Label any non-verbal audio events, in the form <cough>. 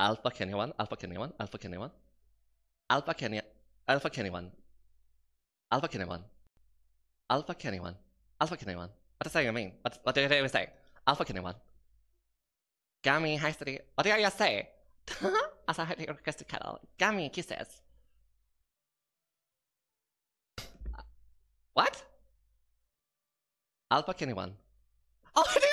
Alpha Kenya 1, Alpha Kenya 1, Alpha Kenya 1, Alpha Kenya, Alpha Kenya 1, Alpha Kenya 1, Alpha Kenya 1, Alpha Kenya 1. What do you mean? What, what do you say? Alpha Kenya 1. Gummy, hi, study. What do you say? <laughs> As I highly request to cuddle. Gummy kisses. Uh, what? Alpha Kenya 1. Oh, <laughs>